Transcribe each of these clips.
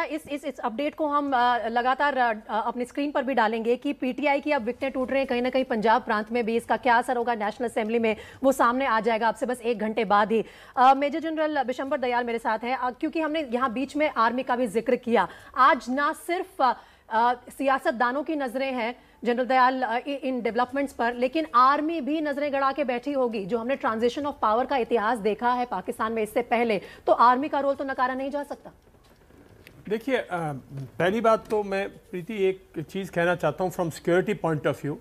इस इस इस अपडेट को हम लगातार अपनी स्क्रीन पर भी डालेंगे कि पीटीआई की अब विकटें टूट रहे हैं कहीं ना कहीं पंजाब प्रांत में भी इसका क्या असर होगा नेशनल असेंबली में वो सामने आ जाएगा आपसे बस एक घंटे बाद ही मेजर जनरल बिशंबर दयाल मेरे साथ हैं क्योंकि हमने यहाँ बीच में आर्मी का भी जिक्र किया आज ना सिर्फ सियासतदानों की नज़रें हैं जनरल दयाल इन डेवलपमेंट्स पर लेकिन आर्मी भी नजरें गड़ा के बैठी होगी जो हमने ट्रांजिशन ऑफ पावर का इतिहास देखा है पाकिस्तान में इससे पहले तो आर्मी का रोल तो नकारा नहीं जा सकता देखिए पहली बात तो मैं प्रीति एक चीज़ कहना चाहता हूँ from security point of view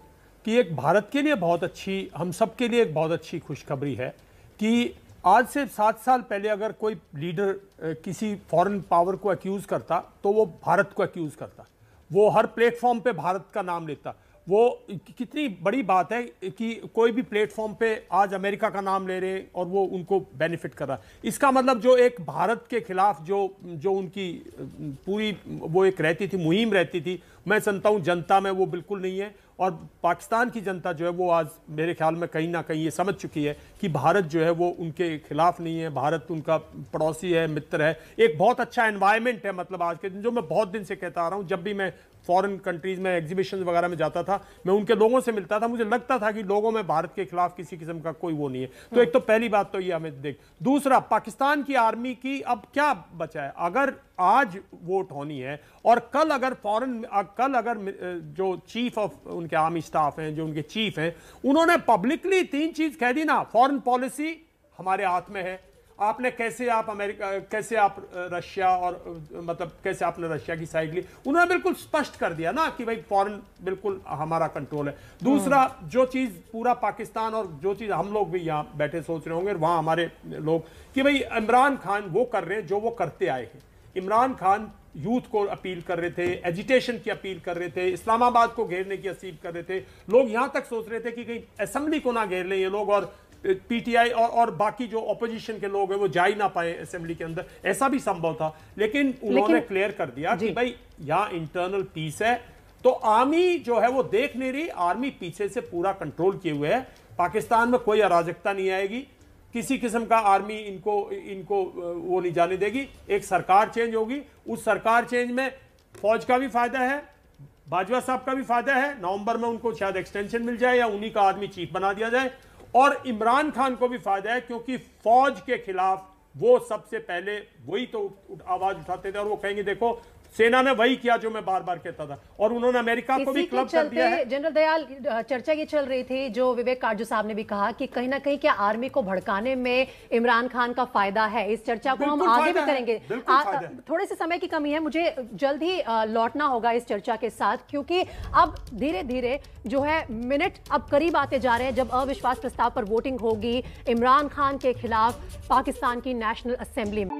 कि एक भारत के लिए बहुत अच्छी हम सब के लिए एक बहुत अच्छी खुशखबरी है कि आज से सात साल पहले अगर कोई लीडर किसी फॉरेन पावर को एक्यूज़ करता तो वो भारत को एक्यूज़ करता वो हर प्लेटफॉर्म पे भारत का नाम लेता वो कितनी बड़ी बात है कि कोई भी प्लेटफॉर्म पे आज अमेरिका का नाम ले रहे और वो उनको बेनिफिट कर रहा है इसका मतलब जो एक भारत के खिलाफ जो जो उनकी पूरी वो एक रहती थी मुहिम रहती थी मैं समझता हूँ जनता में वो बिल्कुल नहीं है और पाकिस्तान की जनता जो है वो आज मेरे ख्याल में कहीं ना कहीं ये समझ चुकी है कि भारत जो है वो उनके खिलाफ नहीं है भारत उनका पड़ोसी है मित्र है एक बहुत अच्छा एनवायरमेंट है मतलब आज के दिन जो मैं बहुत दिन से कहता आ रहा हूँ जब भी मैं फॉरेन कंट्रीज़ में एग्जीबिशन वगैरह में जाता था मैं उनके लोगों से मिलता था मुझे लगता था कि लोगों में भारत के खिलाफ किसी किस्म का कोई वो नहीं है तो एक तो पहली बात तो ये हमें देख दूसरा पाकिस्तान की आर्मी की अब क्या बचा है अगर आज वोट होनी है और कल अगर फॉरेन कल अगर जो चीफ ऑफ उनके आर्मी स्टाफ हैं जो उनके चीफ हैं उन्होंने पब्लिकली तीन चीज कह दी ना फॉरेन पॉलिसी हमारे हाथ में है आपने कैसे आप अमेरिका कैसे आप रशिया और मतलब कैसे आपने रशिया की साइड ली उन्होंने बिल्कुल स्पष्ट कर दिया ना कि भाई फॉरेन बिल्कुल हमारा कंट्रोल है दूसरा हम्म। जो चीज़ पूरा पाकिस्तान और जो चीज़ हम लोग भी यहाँ बैठे सोच रहे होंगे वहां हमारे लोग कि भाई इमरान खान वो कर रहे हैं जो वो करते आए हैं इमरान खान यूथ को अपील कर रहे थे एजिटेशन की अपील कर रहे थे इस्लामाबाद को घेरने की अपील कर रहे थे लोग यहां तक सोच रहे थे कि कहीं असेंबली को ना घेर लें ये लोग और पीटीआई और और बाकी जो अपोजिशन के लोग हैं वो जा ही ना पाए असेंबली के अंदर ऐसा भी संभव था लेकिन उन्होंने क्लियर कर दिया कि भाई यहाँ इंटरनल पीस है तो आर्मी जो है वो देख नहीं रही आर्मी पीछे से पूरा कंट्रोल किए हुए है पाकिस्तान में कोई अराजकता नहीं आएगी किसी किस्म का आर्मी इनको इनको वो नहीं जाने देगी एक सरकार चेंज होगी उस सरकार चेंज में फौज का भी फायदा है बाजवा साहब का भी फायदा है नवंबर में उनको शायद एक्सटेंशन मिल जाए या उन्हीं का आर्मी चीफ बना दिया जाए और इमरान खान को भी फायदा है क्योंकि फौज के खिलाफ वो सबसे पहले वही तो आवाज उठाते थे और वो कहेंगे देखो सेना ने वही किया जो मैं बार बार कहता था और उन्होंने अमेरिका को भी क्लब कर दिया है जनरल दयाल चर्चा ये चल रही थी जो विवेक कार्जू साहब ने भी कहा कि कहीं ना कहीं क्या आर्मी को भड़काने में इमरान खान का फायदा है इस चर्चा को हम आगे भी करेंगे थोड़े से समय की कमी है मुझे जल्द ही लौटना होगा इस चर्चा के साथ क्योंकि अब धीरे धीरे जो है मिनट अब करीब आते जा रहे हैं जब अविश्वास प्रस्ताव पर वोटिंग होगी इमरान खान के खिलाफ पाकिस्तान की नेशनल असेंबली में